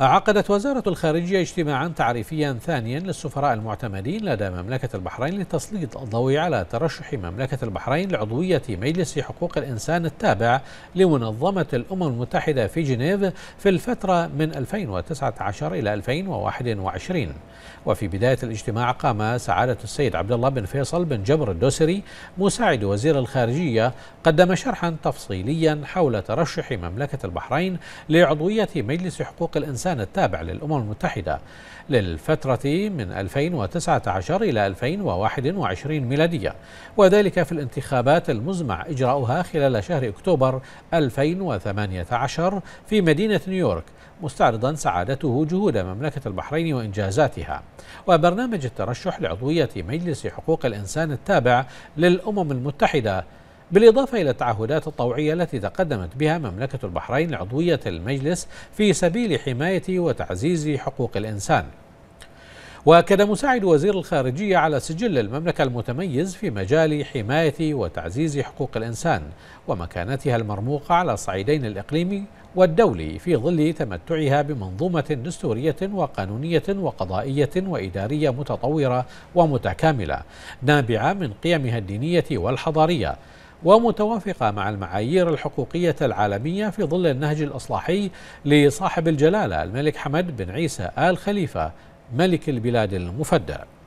عقدت وزارة الخارجية اجتماعا تعريفيا ثانيا للسفراء المعتمدين لدى مملكة البحرين لتسليط الضوء على ترشح مملكة البحرين لعضوية مجلس حقوق الإنسان التابع لمنظمة الأمم المتحدة في جنيف في الفترة من 2019 إلى 2021 وفي بداية الاجتماع قام سعادة السيد عبد الله بن فيصل بن جبر الدوسري مساعد وزير الخارجية قدم شرحا تفصيليا حول ترشح مملكة البحرين لعضوية مجلس حقوق الإنسان الإنسان التابع للأمم المتحدة للفترة من 2019 إلى 2021 ميلادية وذلك في الانتخابات المزمع إجراؤها خلال شهر أكتوبر 2018 في مدينة نيويورك مستعرضا سعادته جهود مملكة البحرين وإنجازاتها وبرنامج الترشح لعضوية مجلس حقوق الإنسان التابع للأمم المتحدة بالإضافة إلى التعهدات الطوعية التي تقدمت بها مملكة البحرين لعضوية المجلس في سبيل حماية وتعزيز حقوق الإنسان وأكد مساعد وزير الخارجية على سجل المملكة المتميز في مجال حماية وتعزيز حقوق الإنسان ومكانتها المرموقة على الصعيدين الإقليمي والدولي في ظل تمتعها بمنظومة دستورية وقانونية وقضائية وإدارية متطورة ومتكاملة نابعة من قيمها الدينية والحضارية ومتوافقة مع المعايير الحقوقية العالمية في ظل النهج الإصلاحي لصاحب الجلالة الملك حمد بن عيسى آل خليفة ملك البلاد المفدى